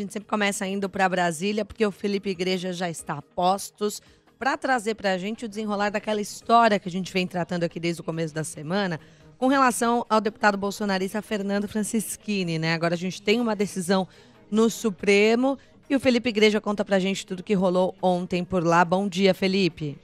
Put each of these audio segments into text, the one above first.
A gente sempre começa indo para Brasília, porque o Felipe Igreja já está a postos para trazer para a gente o desenrolar daquela história que a gente vem tratando aqui desde o começo da semana, com relação ao deputado bolsonarista Fernando Francischini, né? Agora a gente tem uma decisão no Supremo e o Felipe Igreja conta para a gente tudo que rolou ontem por lá. Bom dia, Felipe.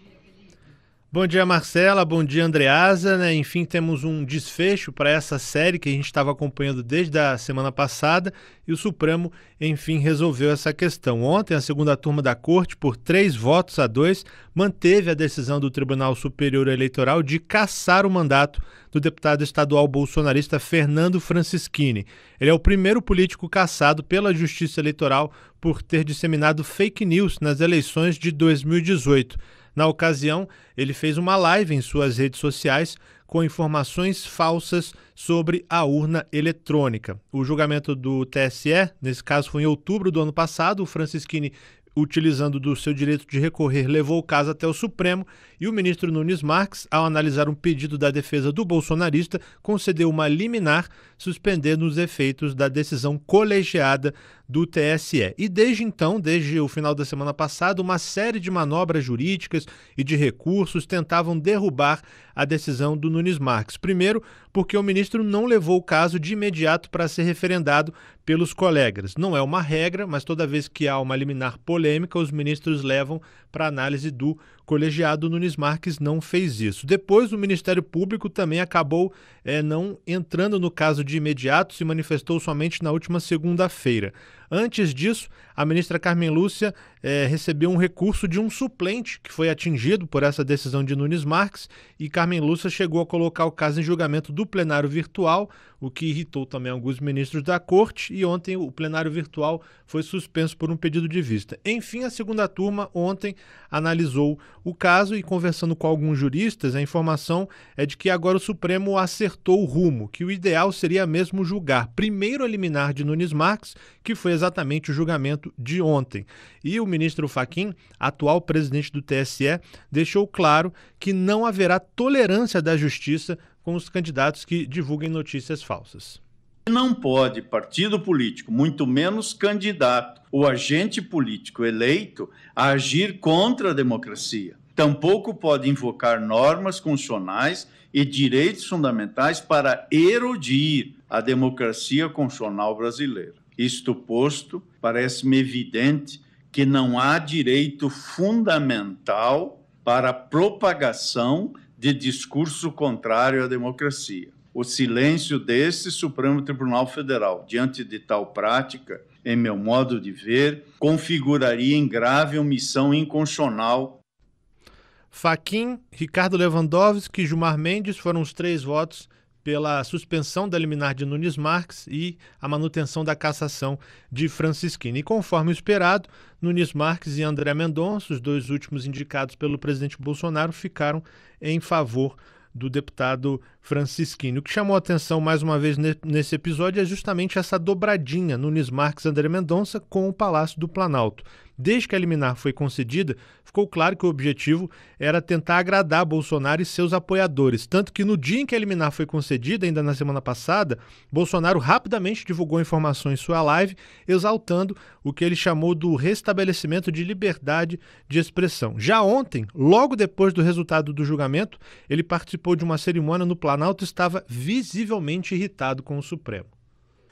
Bom dia, Marcela. Bom dia, Andreasa. Né? Enfim, temos um desfecho para essa série que a gente estava acompanhando desde a semana passada e o Supremo, enfim, resolveu essa questão. Ontem, a segunda turma da Corte, por três votos a dois, manteve a decisão do Tribunal Superior Eleitoral de cassar o mandato do deputado estadual bolsonarista Fernando Francischini. Ele é o primeiro político cassado pela Justiça Eleitoral por ter disseminado fake news nas eleições de 2018. Na ocasião, ele fez uma live em suas redes sociais com informações falsas sobre a urna eletrônica. O julgamento do TSE, nesse caso, foi em outubro do ano passado. O Francisquini, utilizando do seu direito de recorrer, levou o caso até o Supremo e o ministro Nunes Marques, ao analisar um pedido da defesa do bolsonarista, concedeu uma liminar, suspendendo os efeitos da decisão colegiada do TSE. E desde então, desde o final da semana passada, uma série de manobras jurídicas e de recursos tentavam derrubar a decisão do Nunes Marques. Primeiro, porque o ministro não levou o caso de imediato para ser referendado pelos colegas. Não é uma regra, mas toda vez que há uma liminar polêmica, os ministros levam para análise do colegiado Nunes Marques não fez isso. Depois, o Ministério Público também acabou é, não entrando no caso de imediato, se manifestou somente na última segunda-feira. Antes disso, a ministra Carmen Lúcia é, recebeu um recurso de um suplente que foi atingido por essa decisão de Nunes Marques e Carmen Lúcia chegou a colocar o caso em julgamento do plenário virtual, o que irritou também alguns ministros da corte e ontem o plenário virtual foi suspenso por um pedido de vista. Enfim, a segunda turma ontem analisou o caso e conversando com alguns juristas, a informação é de que agora o Supremo acertou o rumo, que o ideal seria mesmo julgar primeiro a liminar de Nunes Marques, que foi exatamente o julgamento de ontem. E o ministro Faquim, atual presidente do TSE, deixou claro que não haverá tolerância da justiça com os candidatos que divulguem notícias falsas. Não pode partido político, muito menos candidato ou agente político eleito, agir contra a democracia. Tampouco pode invocar normas constitucionais e direitos fundamentais para erodir a democracia constitucional brasileira. Isto posto, parece-me evidente que não há direito fundamental para a propagação de discurso contrário à democracia. O silêncio desse Supremo Tribunal Federal diante de tal prática, em meu modo de ver, configuraria em grave omissão inconstitucional. Faquim, Ricardo Lewandowski e Gilmar Mendes foram os três votos pela suspensão da liminar de Nunes Marques e a manutenção da cassação de Francisquini. E conforme o esperado, Nunes Marques e André Mendonça, os dois últimos indicados pelo presidente Bolsonaro, ficaram em favor do deputado Francisquini. O que chamou a atenção mais uma vez nesse episódio é justamente essa dobradinha Nunes Marques André Mendonça com o Palácio do Planalto. Desde que a liminar foi concedida, ficou claro que o objetivo era tentar agradar Bolsonaro e seus apoiadores. Tanto que no dia em que a liminar foi concedida, ainda na semana passada, Bolsonaro rapidamente divulgou informações em sua live, exaltando o que ele chamou do restabelecimento de liberdade de expressão. Já ontem, logo depois do resultado do julgamento, ele participou de uma cerimônia no Planalto e estava visivelmente irritado com o Supremo.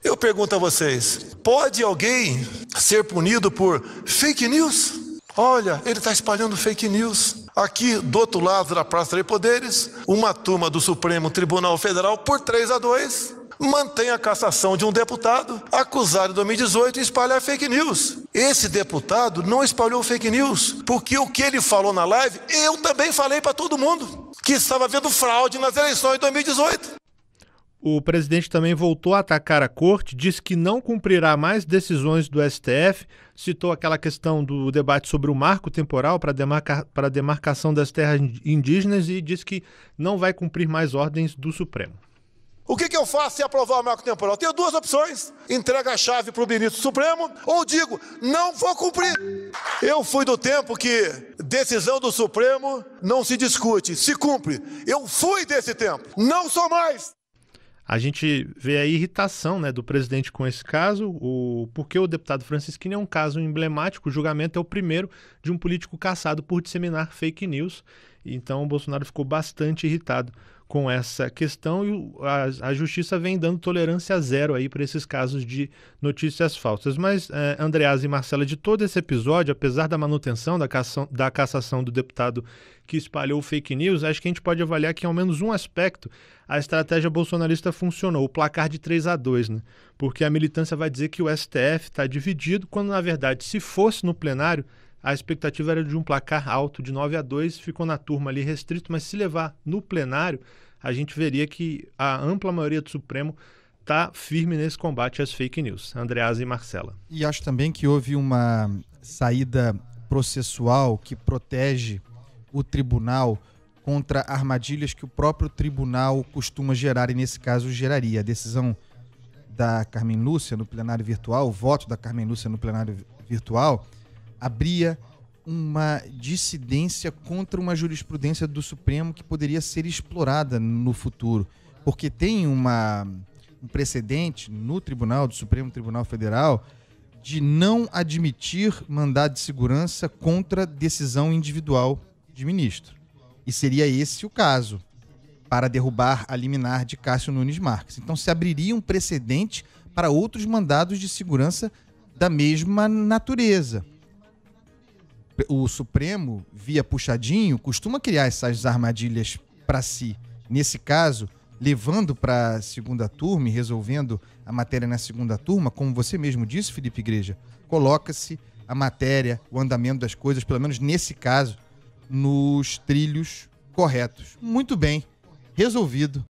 Eu pergunto a vocês: pode alguém ser punido por fake news. Olha, ele está espalhando fake news. Aqui, do outro lado da Praça de Poderes, uma turma do Supremo Tribunal Federal, por 3 a 2, mantém a cassação de um deputado acusado em 2018 de espalhar fake news. Esse deputado não espalhou fake news, porque o que ele falou na live, eu também falei para todo mundo, que estava vendo fraude nas eleições de 2018. O presidente também voltou a atacar a corte, disse que não cumprirá mais decisões do STF, citou aquela questão do debate sobre o marco temporal para demarca, a demarcação das terras indígenas e disse que não vai cumprir mais ordens do Supremo. O que, que, eu faço se aprovar o marco temporal? Tenho duas opções: entrega a chave para o ministro Supremo ou digo, não vou cumprir. Eu fui do tempo que decisão do Supremo não se discute, se cumpre. Eu fui desse tempo, não sou mais. A gente vê a irritação né, do presidente com esse caso, o, porque o deputado Francisquini é um caso emblemático. O julgamento é o primeiro de um político caçado por disseminar fake news. Então o Bolsonaro ficou bastante irritado com essa questão e a, a justiça vem dando tolerância zero aí para esses casos de notícias falsas. Mas, eh, Andreas e Marcela, de todo esse episódio, apesar da manutenção da, caça da cassação do deputado que espalhou fake news, acho que a gente pode avaliar que, em ao menos um aspecto, a estratégia bolsonarista funcionou, o placar de 3 a 2, né? Porque a militância vai dizer que o STF está dividido, quando, na verdade, se fosse no plenário a expectativa era de um placar alto de 9 a 2, ficou na turma ali restrito, mas se levar no plenário, a gente veria que a ampla maioria do Supremo está firme nesse combate às fake news. Andreasa e Marcela. E acho também que houve uma saída processual que protege o tribunal contra armadilhas que o próprio tribunal costuma gerar e nesse caso geraria. A decisão da Carmen Lúcia no plenário virtual, o voto da Carmen Lúcia no plenário virtual, abria uma dissidência contra uma jurisprudência do Supremo que poderia ser explorada no futuro, porque tem uma, um precedente no Tribunal do Supremo Tribunal Federal de não admitir mandado de segurança contra decisão individual de ministro. E seria esse o caso para derrubar a liminar de Cássio Nunes Marques. Então se abriria um precedente para outros mandados de segurança da mesma natureza o Supremo, via puxadinho, costuma criar essas armadilhas para si. Nesse caso, levando para a segunda turma e resolvendo a matéria na segunda turma, como você mesmo disse, Felipe Igreja, coloca-se a matéria, o andamento das coisas, pelo menos nesse caso, nos trilhos corretos. Muito bem, resolvido